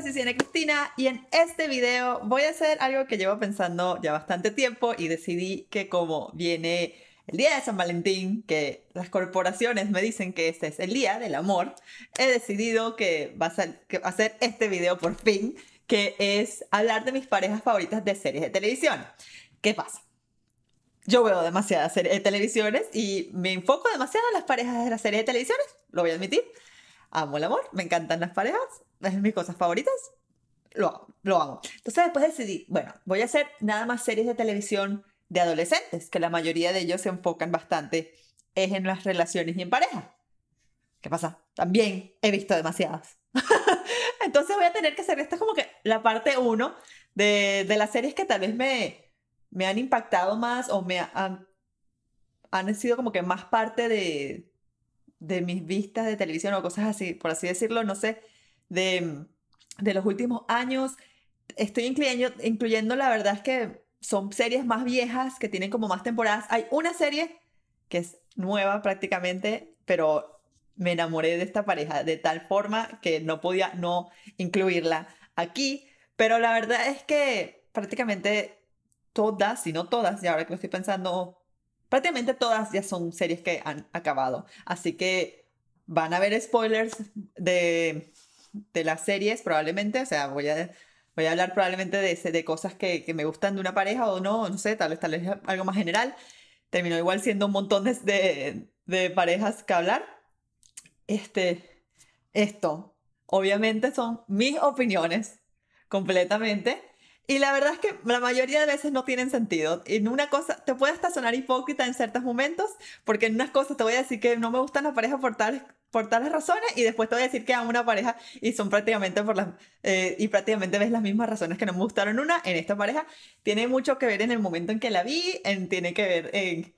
chicas, soy Cristina y en este video voy a hacer algo que llevo pensando ya bastante tiempo y decidí que como viene el día de San Valentín, que las corporaciones me dicen que este es el día del amor, he decidido que va a, ser, este video por fin, que es hablar de mis parejas favoritas de series de televisión. ¿Qué pasa? Yo veo demasiadas series de televisiones y me enfoco demasiado en las parejas de las series de televisiones, lo voy a admitir. Amo el amor, me encantan las parejas, es mis cosas favoritas, lo hago, lo hago. Entonces después decidí, bueno, voy a hacer nada más series de televisión de adolescentes, que la mayoría de ellos se enfocan bastante es en las relaciones y en pareja. ¿Qué pasa? También he visto demasiadas. Entonces voy a tener que hacer, esta es como que la parte uno de, de las series que tal vez me, me han impactado más o me han, han sido como que más parte de, de mis vistas de televisión o cosas así, por así decirlo, no sé de, los últimos años. Estoy incluyendo, incluyendo, la verdad es que son series más viejas que tienen como más temporadas. Hay una serie que es nueva prácticamente, pero me enamoré de esta pareja de tal forma que no podía no incluirla aquí. Pero la verdad es que prácticamente todas, si no todas, y ahora que lo estoy pensando, prácticamente todas ya son series que han acabado. Así que van a haber spoilers de de las series probablemente, o sea, voy a, voy a hablar probablemente de, de cosas que, me gustan de una pareja o no, no sé, tal vez, tal vez algo más general. Terminó igual siendo un montón de, parejas que hablar. Este, esto, obviamente son mis opiniones completamente. Y la verdad es que la mayoría de veces no tienen sentido. En una cosa, te puede hasta sonar hipócrita en ciertos momentos, porque en unas cosas te voy a decir que no me gustan las parejas por por tales razones y después te voy a decir que amo una pareja y son prácticamente por las eh, y prácticamente ves las mismas razones que no me gustaron una en esta pareja tiene mucho que ver en el momento en que la vi en, tiene que ver en,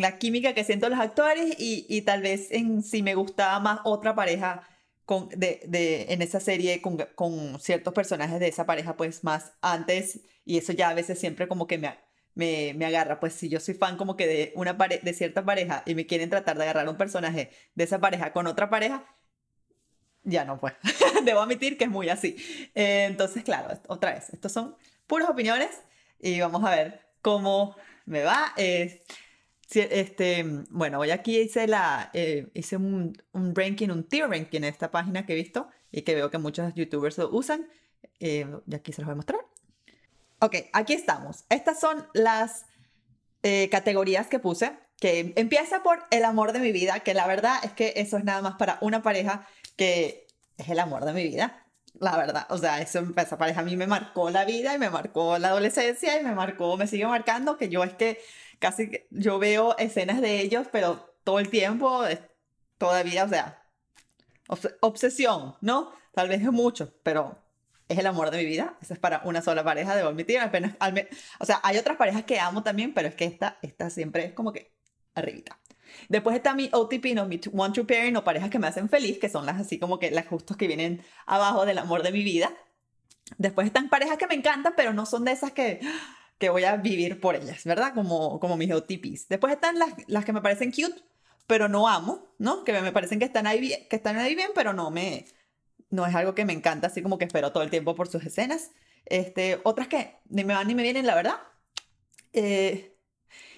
la química que siento los actores y, tal vez en si me gustaba más otra pareja con, de, en esa serie con, con, ciertos personajes de esa pareja pues más antes y eso ya a veces siempre como que me, me, agarra. Pues si yo soy fan como que de, una de cierta pareja y me quieren tratar de agarrar un personaje de esa pareja con otra pareja, ya no pues. Debo admitir que es muy así. Eh, entonces, claro, otra vez, estos son puras opiniones y vamos a ver cómo me va. este, bueno, hoy aquí hice, la, eh, hice un, un, ranking, un tier ranking en esta página que he visto y que veo que muchos youtubers lo usan. Eh, y aquí se los voy a mostrar. Ok, aquí estamos. Estas son las eh, categorías que puse, que empieza por el amor de mi vida, que la verdad es que eso es nada más para una pareja que es el amor de mi vida. La verdad, o sea, eso, em, esa pareja a mí me marcó la vida y me marcó la adolescencia y me marcó, me sigue marcando, que yo es que casi yo veo escenas de ellos, pero todo el tiempo, todavía, o sea, obsesión, ¿no? Tal vez es mucho, pero es el amor de mi vida. Eso es para una sola pareja, debo admitir. Apenas, o sea, hay otras parejas que amo también, pero es que esta, esta siempre es como que arribita. Después está mi OTP, no, mi one true pairing o parejas que me hacen feliz, que son las así como que las justos que vienen abajo del amor de mi vida. Después están parejas que me encantan, pero no son de esas que, que voy a vivir por ellas, ¿verdad? Como, como mis OTPs. Después están las, las que me parecen cute, pero no amo, ¿no? Que me parecen que están ahí, que están ahí bien, pero no me, no es algo que me encanta, así como que espero todo el tiempo por sus escenas. Este, otras que ni me van ni me vienen, la verdad. Eh,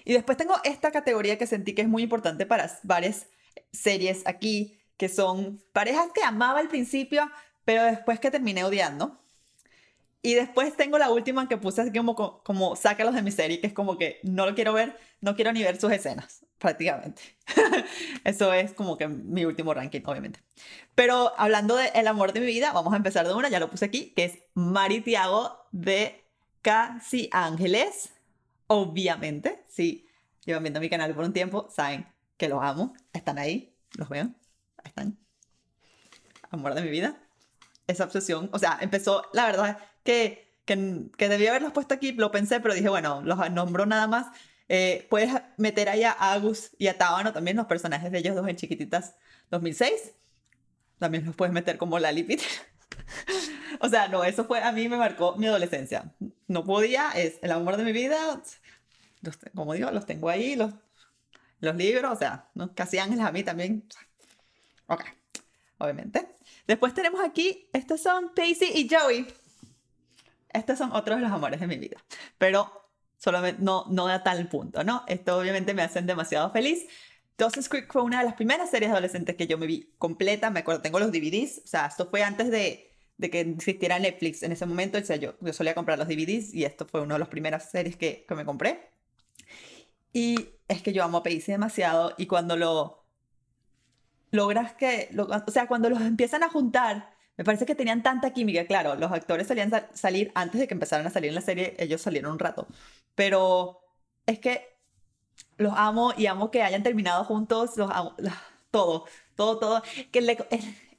y después tengo esta categoría que sentí que es muy importante para varias series aquí, que son parejas que amaba al principio, pero después que terminé odiando. Y después tengo la última que puse así como, como los de mi serie, que es como que no lo quiero ver, no quiero ni ver sus escenas, prácticamente. Eso es como que mi último ranking, obviamente. Pero hablando del el amor de mi vida, vamos a empezar de una, ya lo puse aquí, que es Mari Tiago de Casi Ángeles. Obviamente, si llevan viendo mi canal por un tiempo, saben que los amo, están ahí, los veo, ahí están. Amor de mi vida. Esa obsesión, o sea, empezó, la verdad, que, que, que debía haberlos puesto aquí, lo pensé, pero dije, bueno, los nombró nada más. Eh, puedes meter allá a Agus y a Tábano también, los personajes de ellos dos en Chiquititas 2006. También los puedes meter como la Peter. o sea, no, eso fue, a mí me marcó mi adolescencia. No podía, es el amor de mi vida. como digo, los tengo ahí, los, los libros, o sea, casi ángeles a mí también. Ok, obviamente. Después tenemos aquí, estos son Paisy y Joey estos son otros de los amores de mi vida, pero solamente no, no a tal punto, ¿no? Esto obviamente me hacen demasiado feliz. Dawson's Creek fue una de las primeras series adolescentes que yo me vi completa, me acuerdo, tengo los DVDs, o sea, esto fue antes de, de que existiera Netflix en ese momento, o sea, yo, yo solía comprar los DVDs y esto fue una de las primeras series que, que me compré. Y es que yo amo a demasiado y cuando lo logras que, o sea, cuando los empiezan a juntar me parece que tenían tanta química, claro, los actores salían a salir antes de que empezaran a salir en la serie, ellos salieron un rato, pero es que los amo y amo que hayan terminado juntos, los amo, todo, todo, todo, que él,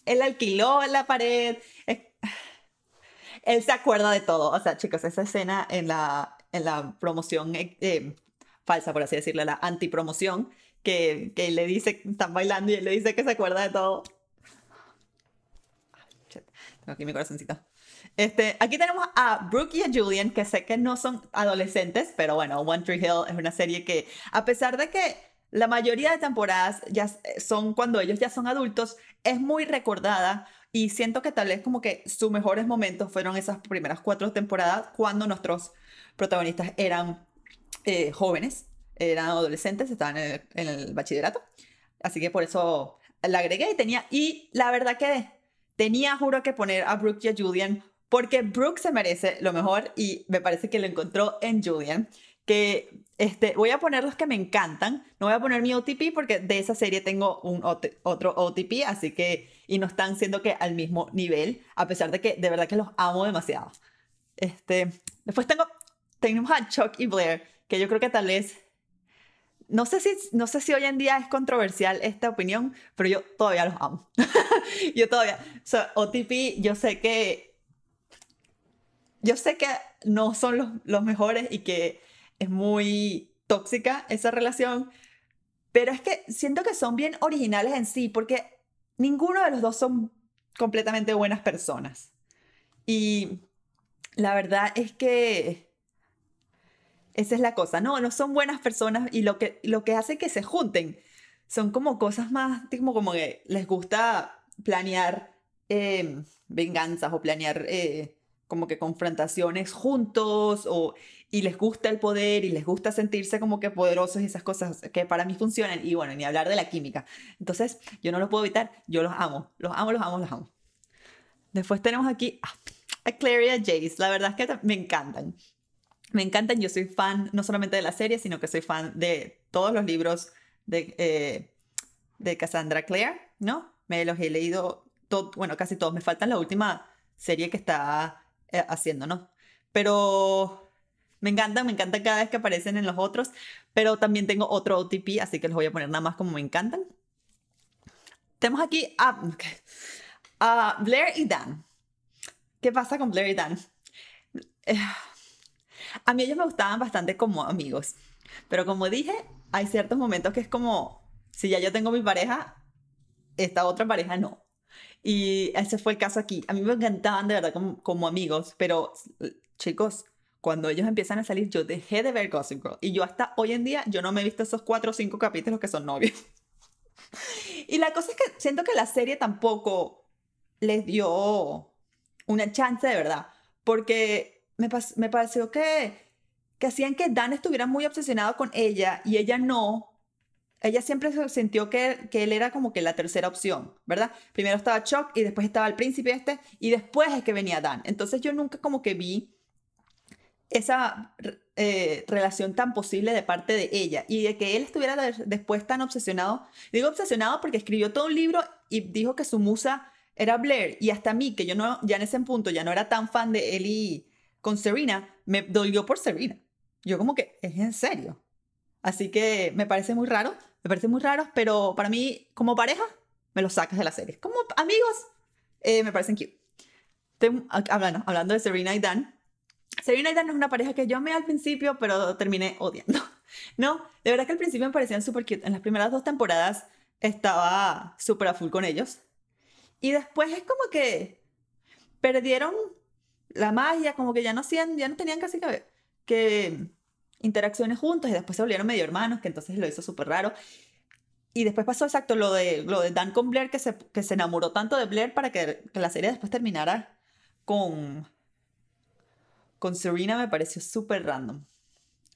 él, alquiló la pared, él se acuerda de todo, o sea, chicos, esa escena en la, en la promoción eh, eh, falsa, por así decirlo, la antipromoción, que, que le dice, están bailando y él le dice que se acuerda de todo. Tengo aquí mi corazoncito. Este, aquí tenemos a Brooke y a Julian, que sé que no son adolescentes, pero bueno, One Tree Hill es una serie que, a pesar de que la mayoría de temporadas ya eh, son cuando ellos ya son adultos, es muy recordada y siento que tal vez como que sus mejores momentos fueron esas primeras cuatro temporadas cuando nuestros protagonistas eran eh, jóvenes, eran adolescentes, estaban en el bachillerato. Así que por eso la agregué y tenía, y la verdad que tenía, juro, que poner a Brooke y a Julian porque Brooke se merece lo mejor y me parece que lo encontró en Julian. Que este, voy a poner los que me encantan. No voy a poner mi OTP porque de esa serie tengo un otro OTP, así que. Y no están siendo que al mismo nivel, a pesar de que de verdad que los amo demasiado. Este, después tengo, tenemos a Chuck y Blair, que yo creo que tal vez no sé, si, no sé si hoy en día es controversial esta opinión, pero yo todavía los amo. yo todavía, OTP, yo sé que, yo sé que no son los, los mejores y que es muy tóxica esa relación, pero es que siento que son bien originales en sí, porque ninguno de los dos son completamente buenas personas. Y la verdad es que esa es la cosa, no, no son buenas personas y lo que, lo que hace que se junten son como cosas más, como, como que les gusta planear em, venganzas o planear eh, como que confrontaciones juntos y les gusta el poder y les gusta sentirse como que poderosos y esas cosas que para mí funcionan y bueno, ni hablar de la química. Entonces, yo no los puedo evitar, yo los amo, los amo, los amo, los amo. Después tenemos aquí a ah, Claria Jace, la verdad es que me encantan me encantan. Yo soy fan no solamente de la serie, sino que soy fan de todos los libros de, eh, de Cassandra Clare, ¿no? Me los he leído, todo, bueno, casi todos. Me faltan la última serie que está eh, haciendo, ¿no? Pero me encantan, me encantan cada vez que aparecen en los otros. Pero también tengo otro OTP, así que los voy a poner nada más como me encantan. Tenemos aquí a, Blair y Dan. ¿Qué pasa con Blair y Dan? Eh, a mí ellos me gustaban bastante como amigos, pero como dije, hay ciertos momentos que es como, si ya yo tengo mi pareja, esta otra pareja no. Y ese fue el caso aquí. A mí me encantaban de verdad como, amigos, pero chicos, cuando ellos empiezan a salir, yo dejé de ver Gossip Girl. Y yo hasta hoy en día, yo no me he visto esos cuatro o cinco capítulos que son novios. y la cosa es que siento que la serie tampoco les dio una chance de verdad. Porque me, me pareció que, que hacían que Dan estuviera muy obsesionado con ella y ella no. Ella siempre sintió que, que él era como que la tercera opción, ¿verdad? Primero estaba Chuck y después estaba el príncipe este y después es que venía Dan. Entonces yo nunca como que vi esa eh, relación tan posible de parte de ella y de que él estuviera después tan obsesionado. Digo obsesionado porque escribió todo un libro y dijo que su musa era Blair y hasta mí, que yo no, ya en ese punto ya no era tan fan de él y, con Serena, me dolió por Serena. Yo como que, es en serio. Así que me parece muy raro, me parece muy raro, pero para mí, como pareja, me lo sacas de la serie. Como amigos, eh, me parecen cute. Ah, hablando, de Serena y Dan, Serena y Dan es una pareja que yo amé al principio, pero terminé odiando. No, de verdad que al principio me parecían súper cute. En las primeras dos temporadas estaba súper a full con ellos. Y después es como que perdieron la magia, como que ya no, hacían, ya no tenían casi que, que interacciones juntos y después se volvieron medio hermanos, que entonces lo hizo súper raro. Y después pasó exacto lo de, lo de Dan con Blair, que se, enamoró tanto de Blair para que, la serie después terminara con, con Serena, me pareció súper random.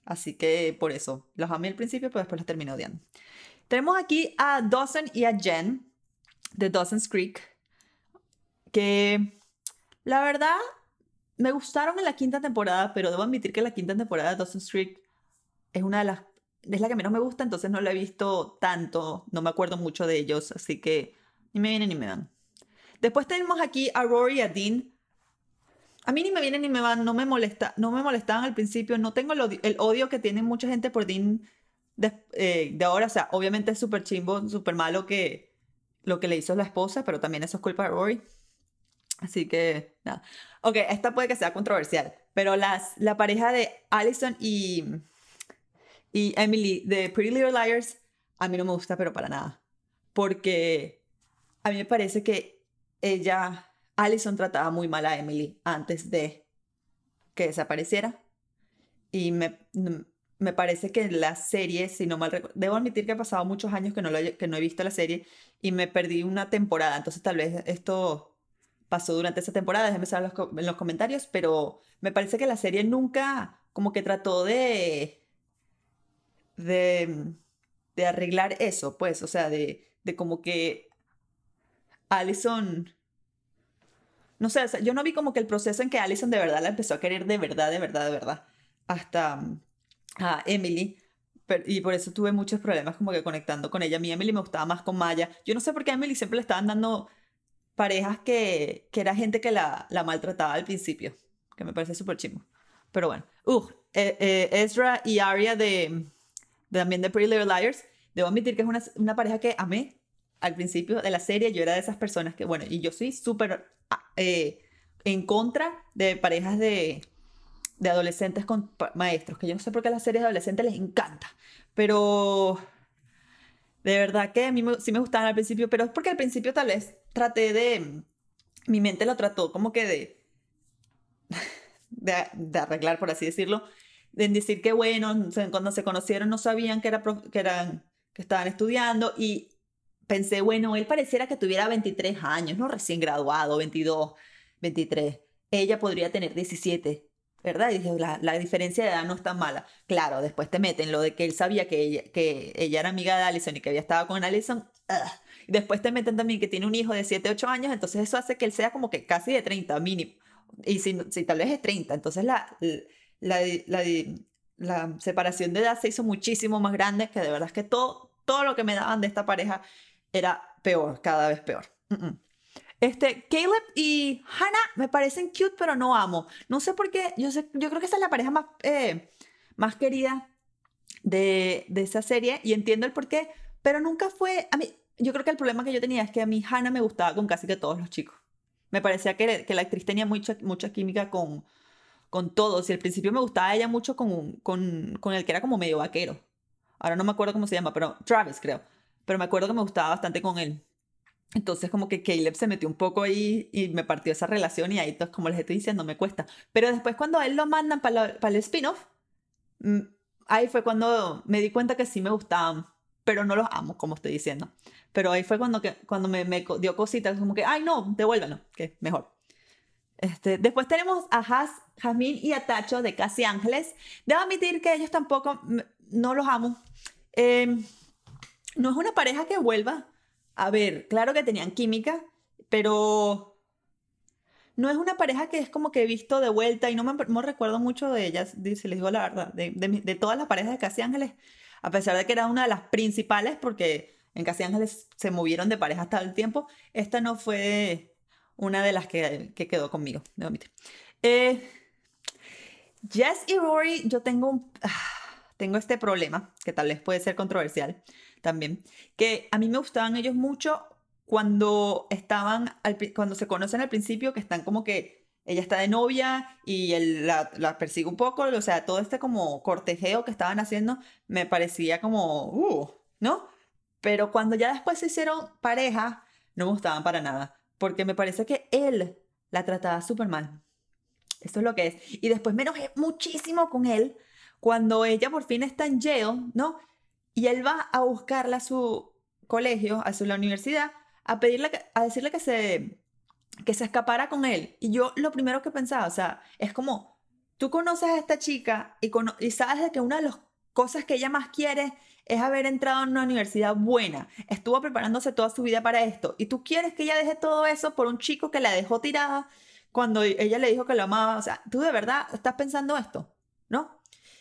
Así que por eso, los amé al principio, pero después los terminé odiando. Tenemos aquí a Dawson y a Jen de Dawson's Creek, que la verdad me gustaron en la quinta temporada, pero debo admitir que la quinta temporada de Dawson's Creek es una de las es la que menos me gusta, entonces no la he visto tanto, no me acuerdo mucho de ellos, así que ni me vienen ni me van. Después tenemos aquí a Rory y a Dean. A mí ni me vienen ni me van, no me, molesta, no me molestaban al principio, no tengo el odio, que tiene mucha gente por Dean eh, de, ahora, o sea, obviamente es súper chimbo, súper malo que lo que le hizo la esposa, pero también eso es culpa de Rory. Así que, nada. Ok, esta puede que sea controversial, pero las, la pareja de Allison y, y Emily de Pretty Little Liars, a mí no me gusta, pero para nada. Porque a mí me parece que ella, Allison trataba muy mal a Emily antes de que desapareciera. Y me, me parece que la serie, si no mal recuerdo, debo admitir que ha pasado muchos años que no, que no he visto la serie y me perdí una temporada, entonces tal vez esto pasó durante esa temporada, déjenme saber en los comentarios, pero me parece que la serie nunca como que trató de, de, de arreglar eso, pues, o sea, de, de como que Allison no sé, yo no vi como que el proceso en que Allison de verdad la empezó a querer de verdad, de verdad, de verdad, hasta mm, a Emily. y por eso tuve muchos problemas como que conectando con ella. A mí Emily me gustaba más con Maya. Yo no sé por qué Emily siempre le estaban dando parejas que, que era gente que la, la, maltrataba al principio, que me parece súper chimo. Pero bueno, uh, Ezra y Aria de, también de Pretty Little Liars, debo admitir que es una, una, pareja que amé al principio de la serie, yo era de esas personas que, bueno, y yo soy súper ah, eh, en contra de parejas de, de adolescentes con maestros, que yo no sé por qué a las series de adolescentes les encanta, pero de verdad que a mí sí me gustaban al principio, pero es porque al principio tal vez traté de, mi mente lo trató como que de, de, arreglar, por así decirlo, de decir que bueno, cuando se conocieron no sabían que, era, que, eran, que estaban estudiando y pensé, bueno, él pareciera que tuviera 23 años, ¿no? Recién graduado, 22, 23. Ella podría tener 17, ¿verdad? Y dije, la, diferencia de edad no es tan mala. Claro, después te meten lo de que él sabía que ella, que ella era amiga de Allison y que había estado con Allison. Después te meten también que tiene un hijo de 7, 8 años, entonces eso hace que él sea como que casi de 30 mínimo. Y si, si tal vez es 30, entonces la, la, la, separación de edad se hizo muchísimo más grande, que de verdad es que todo, todo lo que me daban de esta pareja era peor, cada vez peor. Este, Caleb y Hannah me parecen cute, pero no amo. No sé por qué, yo, sé, yo creo que esa es la pareja más, eh, más querida de, de, esa serie y entiendo el por qué, pero nunca fue, a mí, yo creo que el problema que yo tenía es que a mí Hannah me gustaba con casi que todos los chicos. Me parecía que, que la actriz tenía mucha, mucha química con, con todos. Y al principio me gustaba ella mucho con, con, con el que era como medio vaquero. Ahora no me acuerdo cómo se llama, pero Travis creo. Pero me acuerdo que me gustaba bastante con él. Entonces como que Caleb se metió un poco ahí y me partió esa relación y ahí todos, pues, como les estoy diciendo, me cuesta. Pero después cuando a él lo mandan para el spin-off, mm, ahí fue cuando me di cuenta que sí me gustaban pero no los amo, como estoy diciendo. Pero ahí fue cuando, que, cuando me, me dio cositas, como que, ay, no, devuélvanlo, que mejor. Este, después tenemos a Has, Jasmine y a Tacho de Casi Ángeles. Debo admitir que ellos tampoco, no los amo. Em, no es una pareja que vuelva. A ver, claro que tenían química, pero no es una pareja que es como que he visto de vuelta y no me recuerdo mucho de ellas, si les digo la verdad, de, de, de todas las parejas de Casi Ángeles, a pesar de que era una de las principales, porque en Casi Ángeles se movieron de pareja hasta el tiempo, esta no fue una de las que, quedó conmigo, de eh, Jess y Rory, yo tengo, tengo este problema, que tal vez puede ser controversial también, que a mí me gustaban ellos mucho cuando estaban, cuando se conocen al principio, que están como que ella está de novia y él la, persigue un poco, o sea, todo este como cortejeo que estaban haciendo me parecía como, uh, ¿no? Pero cuando ya después se hicieron pareja, no me gustaban para nada, porque me parece que él la trataba súper mal. Eso es lo que es. Y después me enojé muchísimo con él cuando ella por fin está en jail, ¿no? Y él va a buscarla a su colegio, a su la universidad, a pedirle, a decirle que se que se escapara con él. Y yo lo primero que pensaba, o sea, es como, tú conoces a esta chica y, y sabes de que una de las cosas que ella más quiere es haber entrado en una universidad buena, estuvo preparándose toda su vida para esto, y tú quieres que ella deje todo eso por un chico que la dejó tirada cuando ella le dijo que lo amaba, o sea, tú de verdad estás pensando esto, ¿no?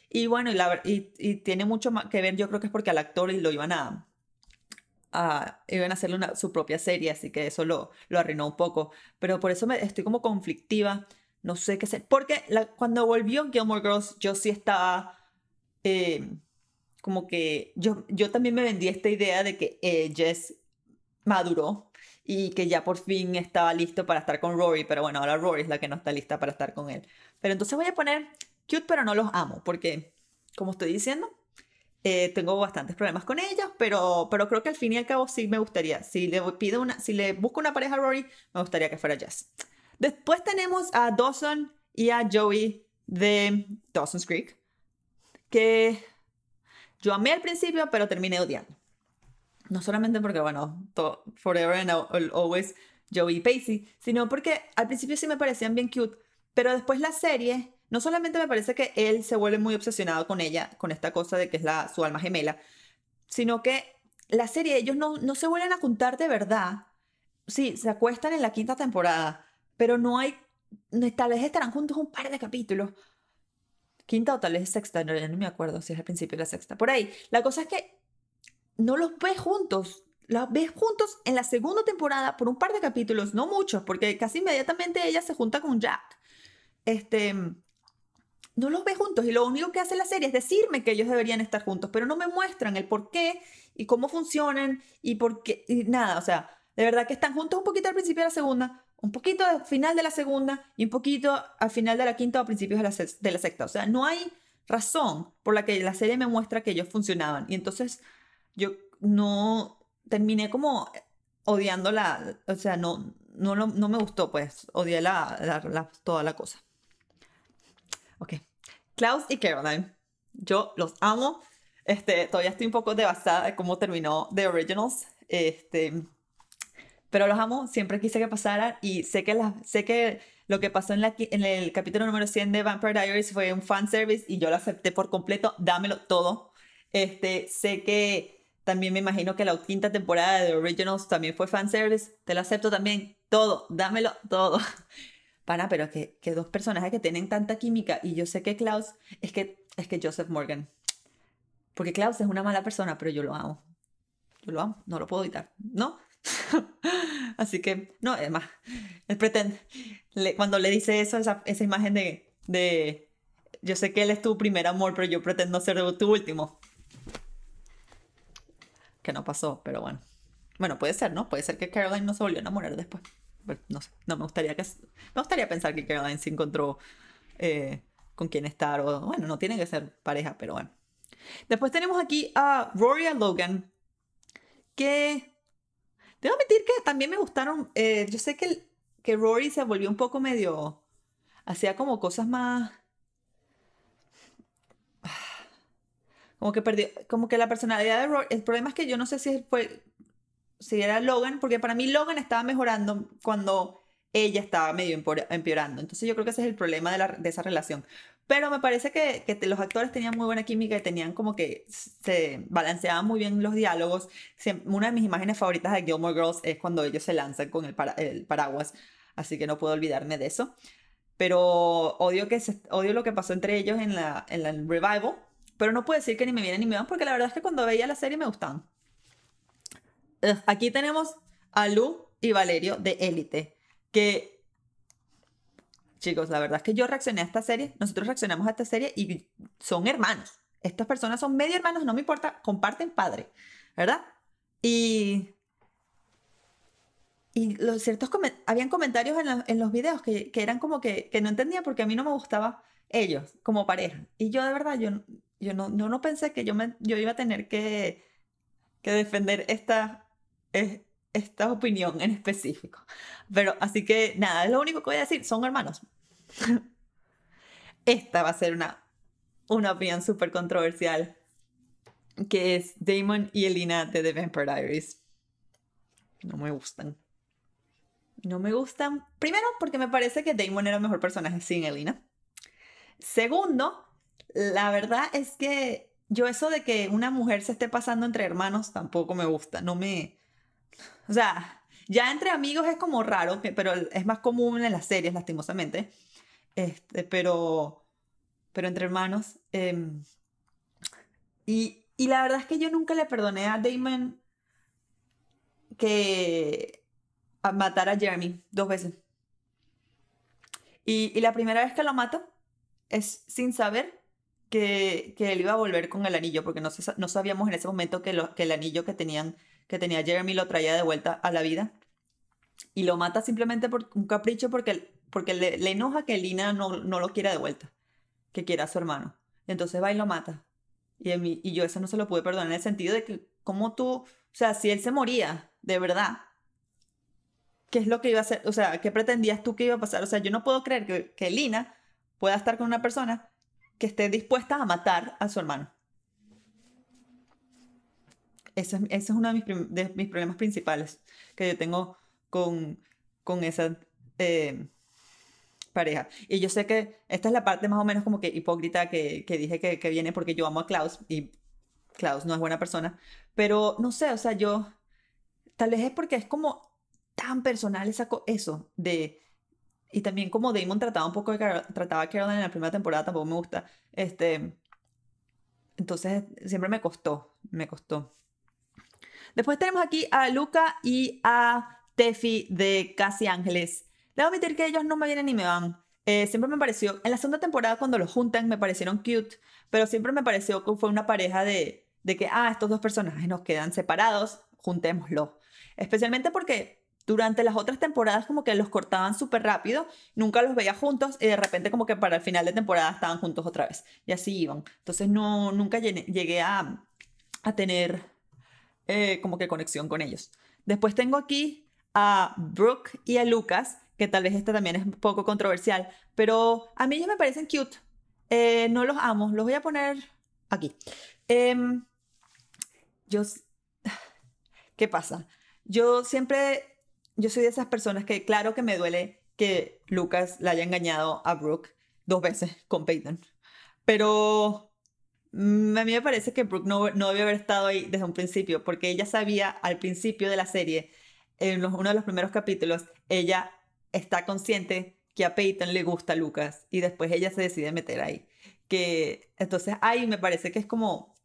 Y bueno, y, y, tiene mucho que ver, yo creo que es porque al actor lo iba a, iban a hacerle una, su propia serie, así que eso lo, lo arruinó un poco. Pero por eso me, estoy como conflictiva, no sé qué hacer. Porque cuando volvió Gilmore Girls, yo sí estaba em, como que, yo, yo también me vendí esta idea de que eh, Jess maduró y que ya por fin estaba listo para estar con Rory, pero bueno, ahora Rory es la que no está lista para estar con él. Pero entonces voy a poner cute, pero no los amo, porque como estoy diciendo, eh, tengo bastantes problemas con ellas, pero, pero creo que al fin y al cabo sí me gustaría. Si le, pido una, si le busco una pareja a Rory, me gustaría que fuera Jess. Después tenemos a Dawson y a Joey de Dawson's Creek, que yo amé al principio, pero terminé odiando. No solamente porque, bueno, Forever and Always, Joey y Pacey, sino porque al principio sí me parecían bien cute, pero después la serie no solamente me parece que él se vuelve muy obsesionado con ella, con esta cosa de que es la, su alma gemela, sino que la serie, ellos no, se vuelven a juntar de verdad. Sí, se acuestan en la quinta temporada, pero no hay, tal vez estarán juntos un par de capítulos. Quinta o tal vez sexta, no, me acuerdo si es al principio de la sexta. Por ahí, la cosa es que no los ves juntos, los ves juntos en la segunda temporada por un par de capítulos, no muchos, porque casi inmediatamente ella se junta con Jack. Este, no los ve juntos y lo único que hace la serie es decirme que ellos deberían estar juntos, pero no me muestran el por qué y cómo funcionan y por qué, nada, o sea, de verdad que están juntos un poquito al principio de la segunda, un poquito al final de la segunda y un poquito al final de la quinta o a principios de la, de la sexta, o sea, no hay razón por la que la serie me muestra que ellos funcionaban y entonces yo no terminé como odiando la, o sea, no, no, no me gustó, pues odié toda la cosa. Ok. Klaus y Caroline. Yo los amo. Este, todavía estoy un poco devastada de cómo terminó The Originals. Este, pero los amo, siempre quise que pasaran, y sé que, la, sé que lo que pasó en, la, en el capítulo número 100 de Vampire Diaries fue un fanservice y yo lo acepté por completo, dámelo todo. Este, sé que también me imagino que la quinta temporada de The Originals también fue fanservice, te lo acepto también, todo, dámelo todo pana, pero es que, que dos personajes que tienen tanta química y yo sé que Klaus es que, es que Joseph Morgan. Porque Klaus es una mala persona, pero yo lo amo. Yo lo amo, no lo puedo evitar, ¿no? Así que, no, además, él pretende, cuando le dice eso, esa, esa imagen de, de, yo sé que él es tu primer amor, pero yo pretendo ser tu último. Que no pasó, pero bueno. Bueno, puede ser, ¿no? Puede ser que Caroline no se volvió a enamorar después no me gustaría que, me gustaría pensar que Caroline se encontró eh, con quién estar, o bueno, no tiene que ser pareja, pero bueno. Después tenemos aquí a Rory a Logan, que debo admitir que también me gustaron, eh, yo sé que, que Rory se volvió un poco medio, hacía como cosas más... Como que perdió, como que la personalidad de Rory, el problema es que yo no sé si fue si era Logan, porque para mí Logan estaba mejorando cuando ella estaba medio empeorando. Entonces yo creo que ese es el problema de, la, de esa relación. Pero me parece que, los actores tenían muy buena química y tenían como que se balanceaban muy bien los diálogos. una de mis imágenes favoritas de Gilmore Girls es cuando ellos se lanzan con el, paraguas, así que no puedo olvidarme de eso. Pero odio, que odio lo que pasó entre ellos en la, en la revival, pero no puedo decir que ni me vienen ni me van porque la verdad es que cuando veía la serie me gustaban. Aquí tenemos a Lu y Valerio de Élite, que chicos, la verdad es que yo reaccioné a esta serie, nosotros reaccionamos a esta serie y son hermanos. Estas personas son medio hermanos, no me importa, comparten padre, ¿verdad? Y, y los ciertos habían comentarios en, los videos que, eran como que, no entendía porque a mí no me gustaba ellos como pareja. Y yo de verdad, yo, yo no, no, pensé que yo, yo iba a tener que, que defender esta, esta opinión en específico. Pero así que nada, es lo único que voy a decir, son hermanos. Esta va a ser una, una opinión súper controversial, que es Damon y Elena de The Vampire Diaries. No me gustan. No me gustan, primero porque me parece que Damon era el mejor personaje sin Elena. Segundo, la verdad es que yo eso de que una mujer se esté pasando entre hermanos tampoco me gusta, no me o sea, ya entre amigos es como raro, pero es más común en las series, lastimosamente. Este, pero, pero entre hermanos. Em, y, y la verdad es que yo nunca le perdoné a Damon que matara matar a Jeremy dos veces. Y, la primera vez que lo mato es sin saber que, que, él iba a volver con el anillo, porque no, sabíamos en ese momento que, que el anillo que tenían que tenía Jeremy lo traía de vuelta a la vida. Y lo mata simplemente por un capricho porque, porque le, enoja que Lina no, no, lo quiera de vuelta, que quiera a su hermano. entonces va y lo mata. Y, y yo eso no se lo pude perdonar en el sentido de que, como tú, o sea, si él se moría, de verdad, ¿qué es lo que iba a hacer? O sea, ¿qué pretendías tú que iba a pasar? O sea, yo no puedo creer que, que Lina pueda estar con una persona que esté dispuesta a matar a su hermano ese, es uno de mis, problemas principales que yo tengo con, con esa eh, pareja. Y yo sé que esta es la parte más o menos como que hipócrita que, dije que, viene porque yo amo a Klaus y Klaus no es buena persona, pero no sé, o sea, yo tal vez es porque es como tan personal saco eso de... Y también como Damon trataba un poco de trataba a Caroline en la primera temporada, tampoco me gusta. Este, entonces siempre me costó, me costó. Después tenemos aquí a Luca y a Tefi de Casi Ángeles. Debo admitir que ellos no me vienen ni me van. Eh, siempre me pareció, en la segunda temporada cuando los juntan me parecieron cute, pero siempre me pareció que fue una pareja de, de que, ah, estos dos personajes nos quedan separados, juntémoslos. Especialmente porque durante las otras temporadas como que los cortaban súper rápido, nunca los veía juntos y de repente como que para el final de temporada estaban juntos otra vez y así iban. Entonces no, nunca llegué a, a tener eh, como que conexión con ellos. Después tengo aquí a Brooke y a Lucas, que tal vez este también es un poco controversial, pero a mí ellos me parecen cute. Eh, no los amo, los voy a poner aquí. Em, yo, ¿qué pasa? Yo siempre, yo soy de esas personas que claro que me duele que Lucas la haya engañado a Brooke dos veces con Peyton, pero Mm, a mí me parece que Brooke no, no haber estado ahí desde un principio, porque ella sabía al principio de la serie, en uno de los primeros capítulos, ella está consciente que a Peyton le gusta Lucas y después ella se decide meter ahí. Que, entonces ahí me parece que es como,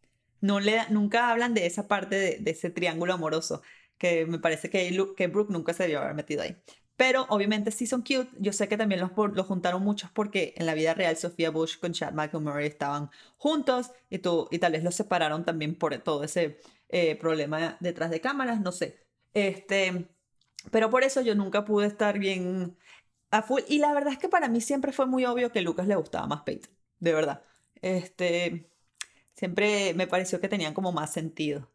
no le, nunca hablan de esa parte de, ese triángulo amoroso, que me parece que, que Brooke nunca se debió haber metido ahí. Pero obviamente sí son cute. Yo sé que también los, los juntaron muchos porque en la vida real Sofía Bush con Chad Michael Murray estaban juntos y, tú, y tal vez los separaron también por todo ese eh, problema detrás de cámaras, no sé. Este, pero por eso yo nunca pude estar bien a full. Y la verdad es que para mí siempre fue muy obvio que Lucas le gustaba más Peyton, de verdad. Este, siempre me pareció que tenían como más sentido.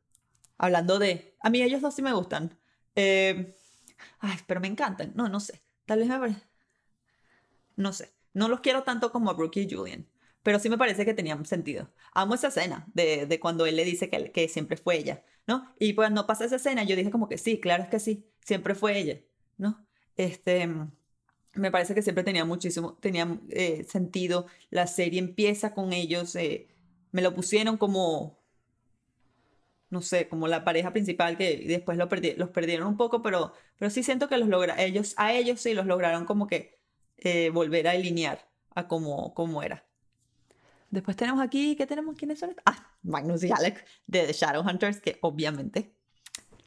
Hablando de, a mí ellos dos sí me gustan. Eh, Ay, pero me encantan. No, no sé. Tal vez me No sé. No los quiero tanto como a Brookie y Julian. Pero sí me parece que tenían sentido. Amo esa escena de, cuando él le dice que, que siempre fue ella, ¿no? Y cuando no pasa esa escena. Yo dije como que sí, claro es que sí. Siempre fue ella, ¿no? Este me parece que siempre tenía muchísimo, tenía eh, sentido. La serie empieza con ellos, eh, me lo pusieron como no sé, como la pareja principal que después los perdieron un poco, pero, pero sí siento que los ellos, a ellos sí los lograron como que eh, volver a alinear a como, era. Después tenemos aquí, ¿qué tenemos? ¿Quiénes son? Ah, Magnus y Alec de The Shadowhunters, que obviamente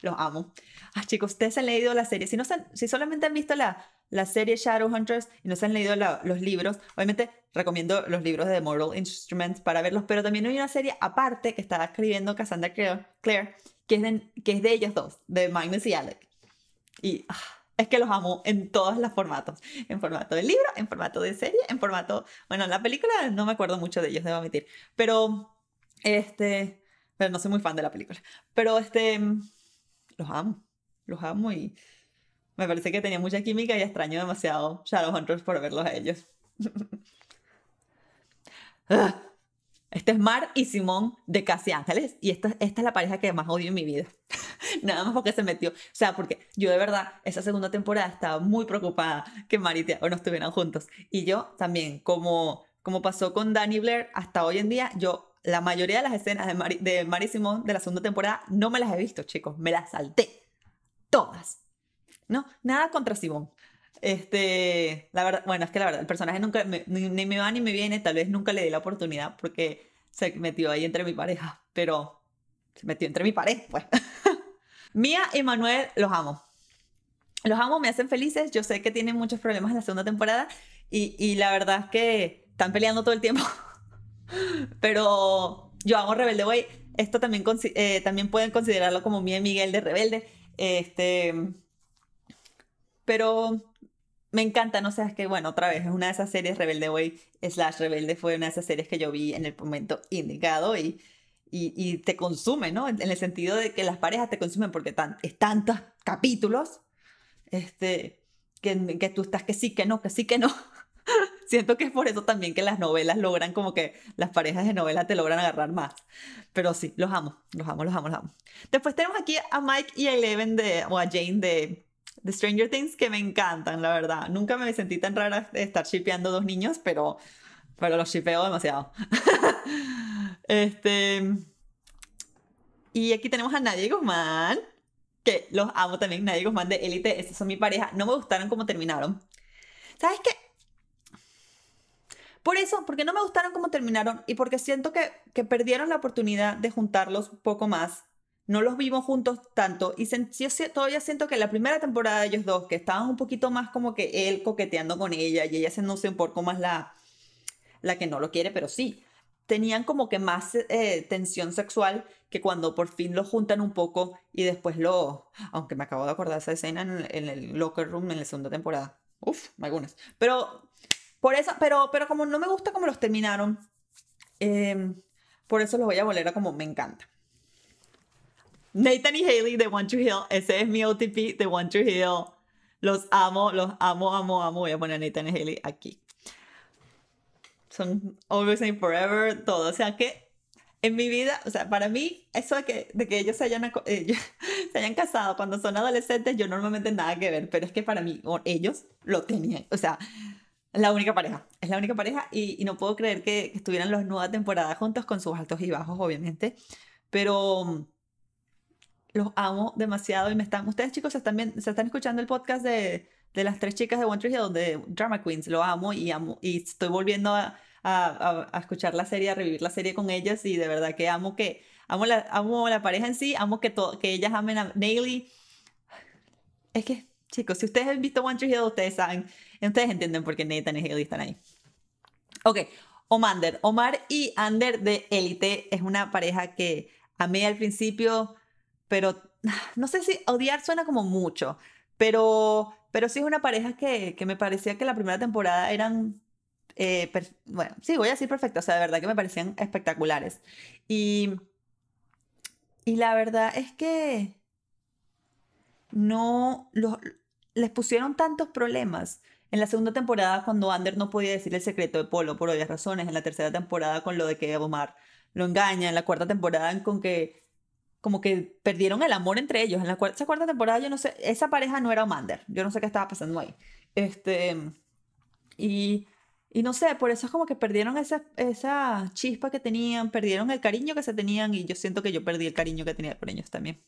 los amo. Ah, chicos, ustedes han leído la serie. Si, no si solamente han visto la, la serie Shadowhunters y no se han leído los libros, obviamente recomiendo los libros de Mortal Instruments para verlos, pero también hay una serie aparte que está escribiendo Cassandra Clare, que, es de, que es de ellos dos, de Magnus y Alec. Y ah, es que los amo en todos los formatos, en formato de libro, en formato de serie, en formato, bueno, la película no me acuerdo mucho de ellos, debo admitir, pero este, pero no soy muy fan de la película, pero este, los amo, los amo y me parece que tenía mucha química y extraño demasiado Shadowhunters por verlos a ellos. Ah, este es Mar y Simón de Casi Ángeles y esta, esta es la pareja que más odio en mi vida. Nada más porque se metió. O sea, porque yo de verdad esa segunda temporada estaba muy preocupada que Mar y Tiago no estuvieran juntos. Y yo también, como, como pasó con Danny Blair, hasta hoy en día yo la mayoría de las escenas de de Mar y Simón de la segunda temporada no me las he visto, chicos. Me las salté. Todas. No, nada contra Simón. Este, la verdad, bueno, es que la verdad, el personaje nunca, ni me va ni me viene, tal vez nunca le di la oportunidad porque se metió ahí entre mi pareja, pero se metió entre mi pareja, pues. Mía y Manuel, los amo. Los amo, me hacen felices, yo sé que tienen muchos problemas en la segunda temporada y, la verdad es que están peleando todo el tiempo, pero yo amo Rebelde hoy esto también, eh, también pueden considerarlo como Mía y Miguel de Rebelde, este pero me encanta, no seas que bueno, otra vez, es una de esas series Rebelde Way, slash Rebelde fue una de esas series que yo vi en el momento indicado y, y, te consume, ¿no? En el sentido de que las parejas te consumen porque tan, es tantos capítulos, este, que, que tú estás que sí, que no, que sí, que no. Siento que es por eso también que las novelas logran como que las parejas de novelas te logran agarrar más. Pero sí, los amo, los amo, los amo, los amo. Después tenemos aquí a Mike y a Eleven de, o a Jane de The Stranger Things que me encantan, la verdad. Nunca me sentí tan rara de estar shipeando dos niños, pero, pero los shipeo demasiado. este. Y aquí tenemos a Nadie Guzmán, que los amo también, Nadie Guzmán de Elite, Esas son mi pareja. No me gustaron como terminaron. ¿Sabes qué? Por eso, porque no me gustaron cómo terminaron y porque siento que, que perdieron la oportunidad de juntarlos poco más no los vimos juntos tanto. Y yo todavía siento que la primera temporada de ellos dos, que estaban un poquito más como que él coqueteando con ella y ella se sé un poco más la, la que no lo quiere, pero sí, tenían como que más eh, tensión sexual que cuando por fin lo juntan un poco y después lo... Aunque me acabo de acordar esa escena en, el locker room en la segunda temporada. Uf, algunas. Pero, por eso, pero, pero como no me gusta cómo los terminaron, em, por eso los voy a volver a como me encanta. Nathan y Haley de One to Heal. Ese es mi OTP de One to Heal. Los amo, los amo, amo, amo. Voy a poner a Nathan y Haley aquí. Son always and forever, todo. O sea que en mi vida, o sea, para mí, eso de que, de que ellos se hayan, eh, se hayan casado cuando son adolescentes, yo normalmente nada que ver, pero es que para mí, ellos lo tenían. O sea, la única pareja, es la única pareja y, no puedo creer que, que estuvieran los nueva temporada juntos con sus altos y bajos, obviamente, pero los amo demasiado y me están, ustedes chicos se están, se están escuchando el podcast de, de las tres chicas de One Tree Hill, donde Drama Queens, lo amo y, amo, y estoy volviendo a, a, a, escuchar la serie, a revivir la serie con ellas y de verdad que amo que, amo la, amo la pareja en sí, amo que, que ellas amen a Nayli. Es que, chicos, si ustedes han visto One Tree Hill, ustedes saben, ustedes entienden por qué Nathan y Haley están ahí. Ok, Omander. Omar y Ander de Elite es una pareja que amé al principio, pero no sé si odiar suena como mucho, pero, pero sí es una pareja que, me parecía que la primera temporada eran, eh, bueno, sí, voy a decir perfecto, o sea, de verdad que me parecían espectaculares. Y, y la verdad es que no, les pusieron tantos problemas. En la segunda temporada, cuando Ander no podía decir el secreto de Polo por obvias razones, en la tercera temporada con lo de que Omar lo engaña, en la cuarta temporada con que como que perdieron el amor entre ellos. En la cuarta, esa cuarta temporada, yo no sé, esa pareja no era Omander. Yo no sé qué estaba pasando ahí. Este, y, y no sé, por eso es como que perdieron esa, esa chispa que tenían, perdieron el cariño que se tenían y yo siento que yo perdí el cariño que tenía por ellos también.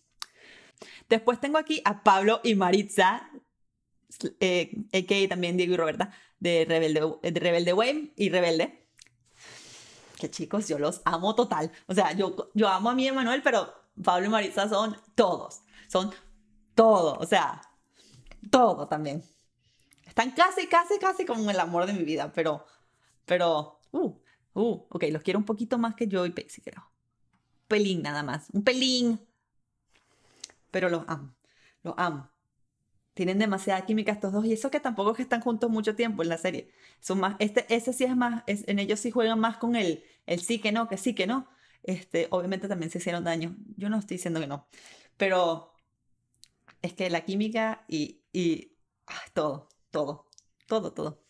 Después tengo aquí a Pablo y Maritza, eh, a.k.a. también Diego y Roberta, de Rebelde, de Rebelde Wayne y Rebelde. Que chicos, yo los amo total. O sea, yo, yo amo a mí, Emanuel, pero Pablo y Marisa son todos, son todo, o sea, todo también. Están casi, casi, casi como el amor de mi vida, pero, pero, uh, uh, ok, los quiero un poquito más que yo y Pepsi, creo. Un pelín nada más, un pelín. Pero los amo, los amo. Tienen demasiada química estos dos y eso que tampoco es que están juntos mucho tiempo en la serie. Son más, este, ese sí es más, en ellos sí juegan más con el, el sí que no, que sí que no este, obviamente también se hicieron daño. Yo no estoy diciendo que no, pero es que la química y, ah, todo, todo, todo, todo.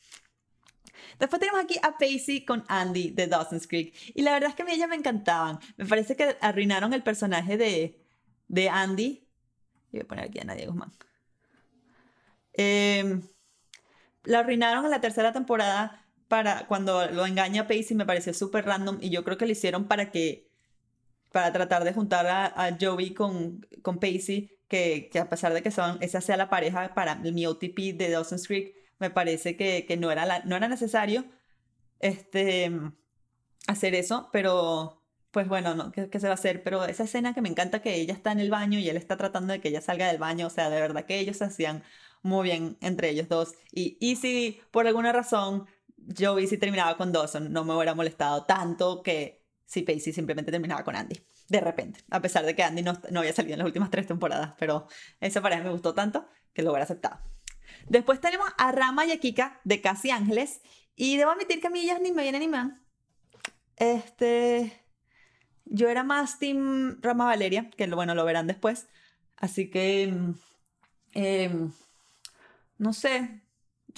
Después tenemos aquí a Pacey con Andy de Dawson's Creek. Y la verdad es que a mí ellas me encantaban. Me parece que arruinaron el personaje de, Andy. y voy a poner aquí a Guzmán. Em, la arruinaron en la tercera temporada para cuando lo engaña a Pacey. Me pareció súper random. Y yo creo que lo hicieron para que para tratar de juntar a, Joey con, con Pacey, que, a pesar de que son, esa sea la pareja para mi OTP de Dawson's Creek, me parece que, no, era la, no era necesario este, hacer eso, pero pues bueno, no, ¿qué, se va a hacer? Pero esa escena que me encanta que ella está en el baño y él está tratando de que ella salga del baño, o sea, de verdad que ellos se hacían muy bien entre ellos dos. Y, y si por alguna razón Joey si terminaba con Dawson, no me hubiera molestado tanto que si Pacey simplemente terminaba con Andy, de repente, a pesar de que Andy no, había salido en las últimas tres temporadas, pero esa pareja me gustó tanto que lo hubiera aceptado. Después tenemos a Rama y a Kika de Casi Ángeles, y debo admitir que a mí ellas ni me vienen ni me Este, yo era más Team Rama Valeria, que bueno, lo verán después, así que, mm, em, no sé,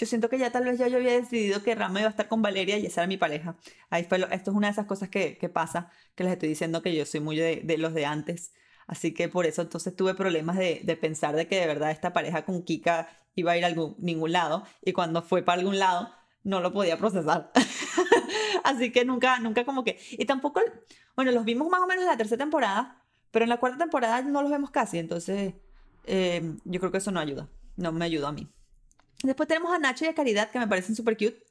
yo siento que ya tal vez ya yo había decidido que Rama iba a estar con Valeria y esa era mi pareja. Ahí fue esto es una de esas cosas que, pasa, que les estoy diciendo que yo soy muy de, los de antes. Así que por eso entonces tuve problemas de, pensar de que de verdad esta pareja con Kika iba a ir a ningún lado. Y cuando fue para algún lado, no lo podía procesar. Así que nunca, nunca como que... Y tampoco, bueno, los vimos más o menos en la tercera temporada, pero en la cuarta temporada no los vemos casi. Entonces, eh, yo creo que eso no ayuda. No me ayudó a mí. Después tenemos a Nacho y a Caridad, que me parecen súper cute,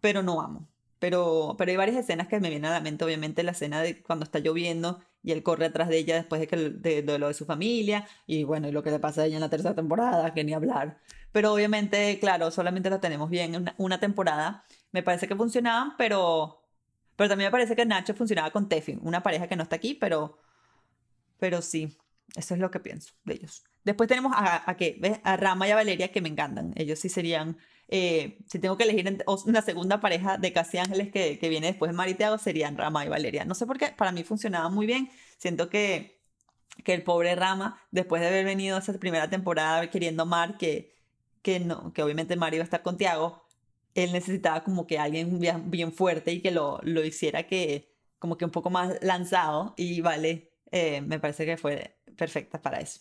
pero no amo. Pero, pero hay varias escenas que me vienen a la mente, obviamente la escena de cuando está lloviendo y él corre atrás de ella después de, que, de, lo de su familia y bueno, y lo que le pasa a ella en la tercera temporada, que ni hablar. Pero obviamente, claro, solamente la tenemos bien una, una temporada. Me parece que funcionaban, pero, pero también me parece que Nacho funcionaba con Tefi, una pareja que no está aquí, pero, pero sí, eso es lo que pienso de ellos. Después tenemos a, A Rama y a Valeria que me encantan. Ellos sí serían, eh, si tengo que elegir una segunda pareja de Casi Ángeles que, viene después de Mariteago, serían Rama y Valeria. No sé por qué, para mí funcionaba muy bien. Siento que, que el pobre Rama, después de haber venido esa primera temporada queriendo Mar que, que, no, que obviamente Mar iba a estar con Tiago, él necesitaba como que alguien bien, fuerte y que lo, hiciera que como que un poco más lanzado y vale, eh, me parece que fue perfecta para eso.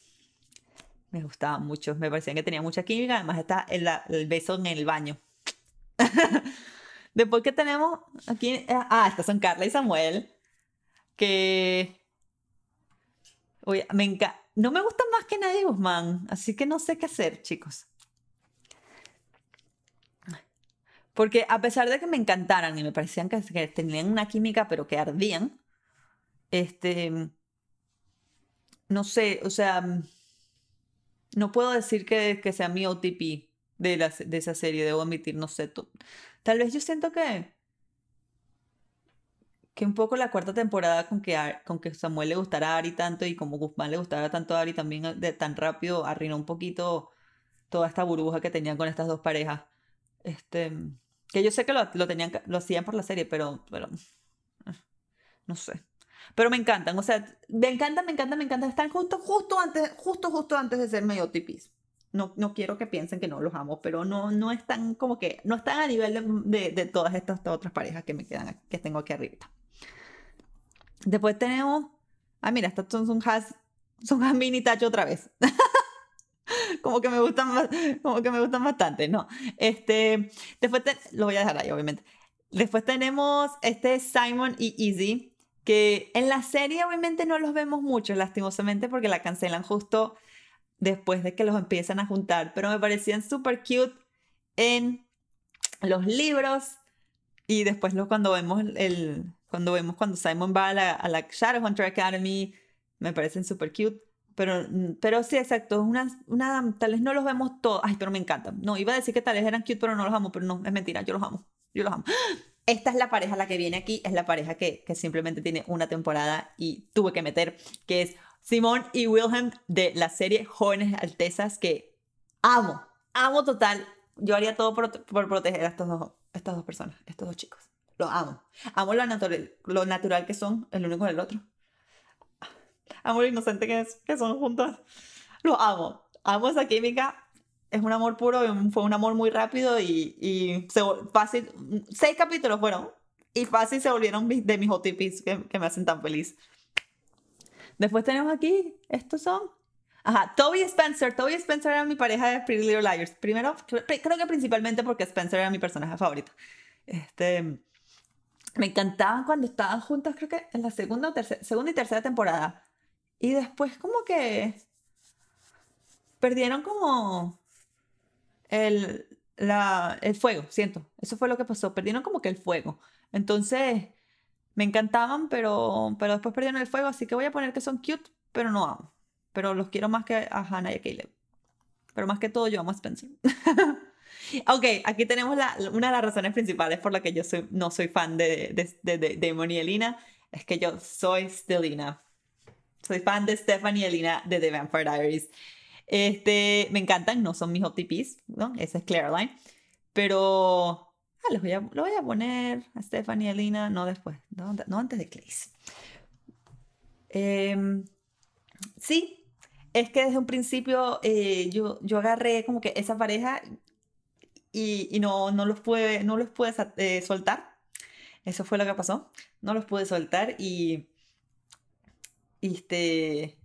Me gustaba mucho, me parecían que tenía mucha química, además está el, beso en el baño. Después que tenemos aquí, ah, ah, estas son Carla y Samuel, que... Oye, me No me gusta más que nadie Guzmán, así que no sé qué hacer, chicos. Porque a pesar de que me encantaran y me parecían que tenían una química, pero que ardían, este, no sé, o sea, no puedo decir que, que sea mi OTP de, de esa serie, debo admitir, no sé. Tal vez yo siento que. que un poco la cuarta temporada con que, con que Samuel le gustara a Ari tanto y como Guzmán le gustara tanto a Ari también eh, tan rápido, arruinó un poquito toda esta burbuja que tenían con estas dos parejas. Este. Que yo sé que lo, lo, tenían, lo hacían por la serie, pero, pero. No sé. Pero me encantan, o sea, me encantan, me encantan, me encantan. Están justo, justo antes, justo, justo antes de ser medio tipis. No, no quiero que piensen que no los amo, pero no, no están como que, no están a nivel de, de, todas estas, otras parejas que me quedan, que tengo aquí arriba. Después tenemos, ah, mira, estas son, son has, son mini y Tacho otra vez. como que me gustan más, como que me gustan bastante, ¿no? Este, después lo voy a dejar ahí, obviamente. Después tenemos este Simon y Easy, que en la serie obviamente no los vemos mucho, lastimosamente, porque la cancelan justo después de que los empiezan a juntar, pero me parecían súper cute en los libros y después los, cuando vemos el cuando vemos cuando Simon va a la, Shadowhunter Academy me parecen súper cute pero, mm, pero sí, exacto, una, una, tal no los vemos todos, ay, pero me encantan. No, iba a decir que tal vez eran cute, pero no los amo, pero no, es mentira, yo los amo, yo los amo esta es la pareja, la que viene aquí, es la pareja que, simplemente tiene una temporada y tuve que meter, que es Simón y Wilhelm de la serie Jóvenes Altezas, que amo, amo total. Yo haría todo por, proteger a estos dos, estas dos personas, estos dos chicos. Los amo. Amo lo natural, lo natural que son el uno con el otro. Amo lo inocente que, es, que son juntos. Los amo. Amo esa química es un amor puro, fue un amor muy rápido y, y se, fácil, seis capítulos fueron y fácil se volvieron de mis OTPs que, que, me hacen tan feliz. Después tenemos aquí, estos son, ajá, Toby Spencer, Toby Spencer era mi pareja de Pretty Little Liars, primero, creo, que principalmente porque Spencer era mi personaje favorito. Este, me encantaban cuando estaban juntas, creo que en la segunda, tercera, segunda y tercera temporada. Y después como que perdieron como el, la, el fuego, siento. Eso fue lo que pasó. Perdieron como que el fuego. Entonces, me encantaban, pero, pero después perdieron el fuego. Así que voy a poner que son cute, pero no amo. Pero los quiero más que a Hannah y a Caleb. Pero más que todo, yo amo a Spencer. ok, aquí tenemos una de las razones principales por la que yo soy, no soy fan de, de, de, de y Elina. Es que yo soy Stelina. Soy fan de Stephanie y Elina de The Vampire Diaries. Este, me encantan, no son mis OTPs, ¿no? Esa es Line. Pero ah, voy a, lo voy a poner a Stephanie y a no después, no, antes de Clays. Em, sí, es que desde un principio eh, yo, yo agarré como que esa pareja y, y no, no los pude, no los pude eh, soltar. Eso fue lo que pasó. No los pude soltar y, y este,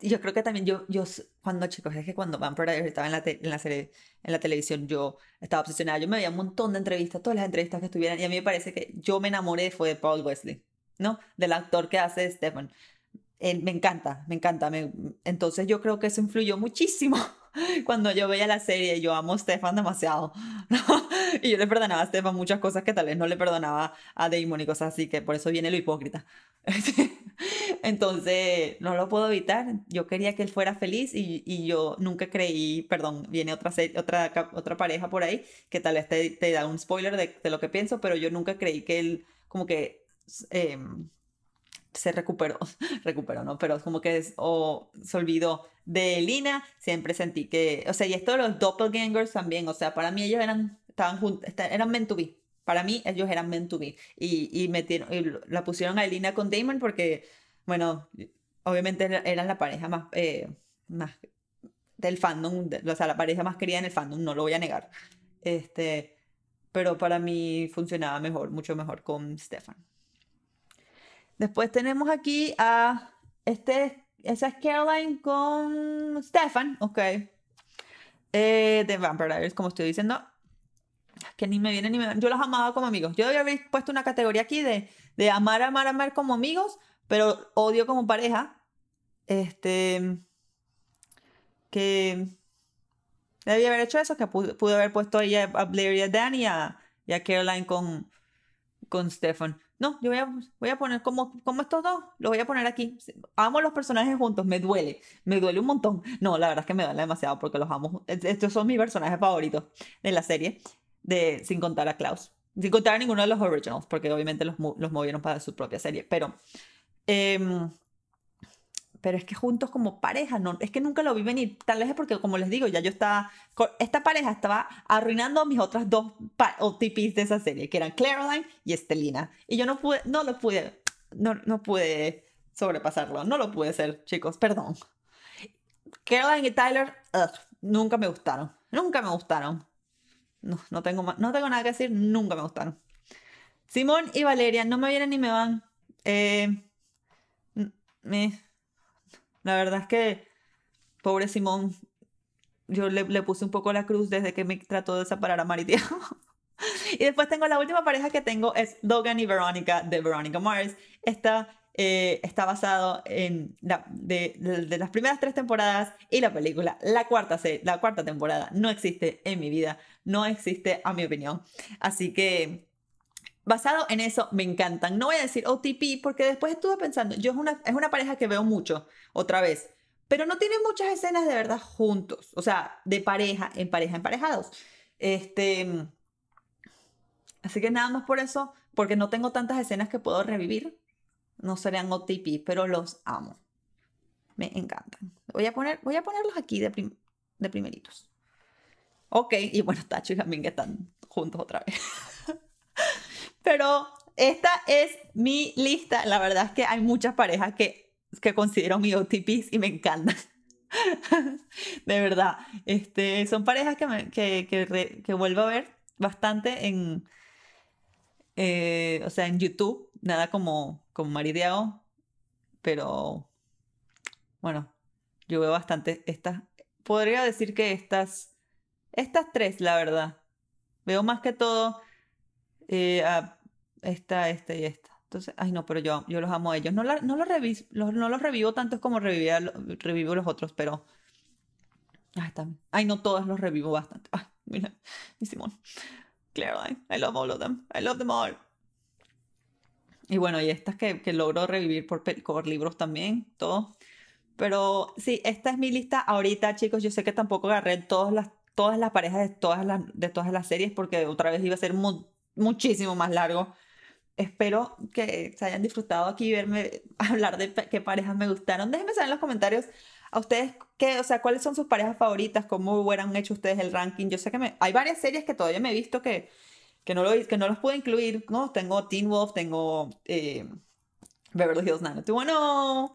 yo creo que también yo, yo cuando chicos, es que cuando Van Vampire estaba en la, la serie, en la televisión, yo estaba obsesionada. Yo me veía un montón de entrevistas, todas las entrevistas que estuvieran, y a mí me parece que yo me enamoré fue de Paul Wesley, ¿no? Del actor que hace Stephen. me encanta, me encanta. entonces yo creo que eso influyó muchísimo cuando yo veía la serie, yo amo a Stefan demasiado. y yo le perdonaba a Stefan muchas cosas que tal vez no le perdonaba a Damon y cosas así, que por eso viene lo hipócrita. Entonces, no lo puedo evitar. Yo quería que él fuera feliz y, y yo nunca creí, perdón, viene otra, otra, otra pareja por ahí que tal vez te, da un spoiler de, de, lo que pienso, pero yo nunca creí que él como que... Em, se recuperó, recuperó, ¿no? Pero como que se olvidó de Lina, siempre sentí que, o sea, y esto de los doppelgangers también, o sea, para mí ellos eran, estaban juntos, eran meant to be. Para mí ellos eran meant to be. Y, y, metieron, la pusieron a Lina con Damon porque, bueno, obviamente eran la pareja más, eh, más del fandom, o sea, la pareja más querida en el fandom, no lo voy a negar. Este, pero para mí funcionaba mejor, mucho mejor con Stefan. Después tenemos aquí a este, esa Caroline con Stefan, ok. Eh, de Vampire como estoy diciendo. Que ni me viene ni me Yo los amaba como amigos. Yo debía haber puesto una categoría aquí de, amar, amar, amar como amigos, pero odio como pareja. Este. Que. Debía haber hecho eso, que pude, haber puesto ahí a, Blair y a Danny y a Caroline con, con Stefan. No, yo voy a, voy a poner como, como estos dos, los voy a poner aquí. Amo los personajes juntos, me duele, me duele un montón. No, la verdad es que me duele demasiado porque los amo. Estos son mis personajes favoritos de la serie, de, sin contar a Klaus. Sin contar a ninguno de los originals, porque obviamente los, movieron para su propia serie. Pero em, pero es que juntos como pareja, no, es que nunca lo vi venir, tal vez es porque, como les digo, ya yo estaba, esta pareja estaba arruinando mis otras dos OTPs de esa serie, que eran Caroline y Estelina, y yo no pude, no lo pude, no, no pude sobrepasarlo, no lo pude hacer, chicos, perdón. Caroline y Tyler, nunca me gustaron, nunca me gustaron. No, no, tengo, no tengo nada que decir, nunca me gustaron. Simón y Valeria, no me vienen ni me van. Eh, me, la verdad es que, pobre Simón, yo le, puse un poco la cruz desde que me trató de separar a Maritia. y después tengo la última pareja que tengo, es Dogan y Verónica de Veronica Mars. Esta eh, está basado en de, las primeras tres temporadas y la película. La cuarta, la cuarta temporada no existe en mi vida, no existe a mi opinión. Así que basado en eso, me encantan. No voy a decir OTP porque después estuve pensando, yo es una, es una pareja que veo mucho, otra vez, pero no tienen muchas escenas de verdad juntos, o sea, de pareja, en pareja, emparejados. Este, así que nada más por eso, porque no tengo tantas escenas que puedo revivir, no serían OTP, pero los amo. Me encantan. Voy a, poner, voy a ponerlos aquí de, primeritos. Ok, y bueno, Tacho y Jamín que están juntos otra vez. Pero esta es mi lista. La verdad es que hay muchas parejas que, que considero mi OTPs y me encantan. de verdad. Este, son parejas que, que, que, vuelvo a ver bastante en, eh, o sea, en YouTube. Nada como, como Diego. Pero bueno, yo veo bastante estas. Podría decir que estas, estas tres, la verdad. Veo más que todo eh, esta, esta y esta. Entonces, ay no, pero yo, yo los amo a ellos. No, los, no los revivo tanto como revivo los otros, pero... Ay, ah, Ay, no todos los revivo bastante. Ah, mira, mi Simón. Claire, I love all of them. I love them all. Y bueno, y estas que, que logro revivir por, por libros también, todo. Pero sí, esta es mi lista ahorita, chicos. Yo sé que tampoco agarré todas las, todas las parejas de todas las, de todas las series porque otra vez iba a ser un muchísimo más largo. Espero que se hayan disfrutado aquí verme hablar de qué parejas me gustaron. Déjenme saber en los comentarios a ustedes qué, o sea, cuáles son sus parejas favoritas, cómo hubieran hecho ustedes el ranking. Yo sé que hay varias series que todavía me he visto que, que, no, lo, que no los pude incluir. No, tengo Teen Wolf, tengo eh, Beverly Hills 90210,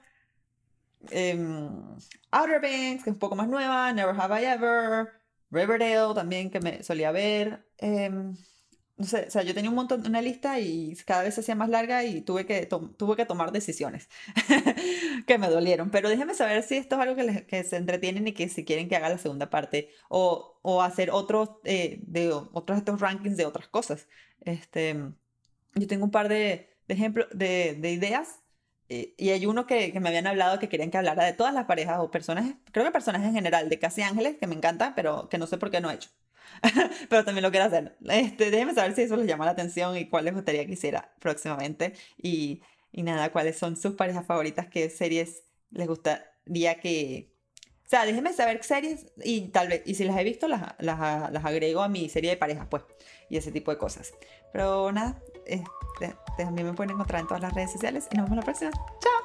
em, Outer Banks, que es un poco más nueva, Never Have I Ever, Riverdale también que me solía ver. Em, o sea, yo tenía un montón, una lista y cada vez se hacía más larga y tuve que, tuve que tomar decisiones que me dolieron. Pero déjenme saber si esto es algo que, les, que, se entretienen y que si quieren que haga la segunda parte o, o hacer otros, eh, de, otros estos rankings de otras cosas. Este, yo tengo un par de, ejemplos, de, de, ideas y, eh, y hay uno que, que, me habían hablado que querían que hablara de todas las parejas o personajes, creo que personajes en general, de Casi Ángeles, que me encanta, pero que no sé por qué no he hecho. pero también lo quiero hacer. Este, déjenme saber si eso les llama la atención y cuál les gustaría que hiciera próximamente. Y, y nada, cuáles son sus parejas favoritas, qué series les gustaría que... O sea, déjenme saber Qué series y tal vez, y si las he visto, las, las, las agrego a mi serie de parejas, pues, y ese tipo de cosas. Pero nada, eh, este, también me pueden encontrar en todas las redes sociales y nos vemos la próxima. ¡Chao!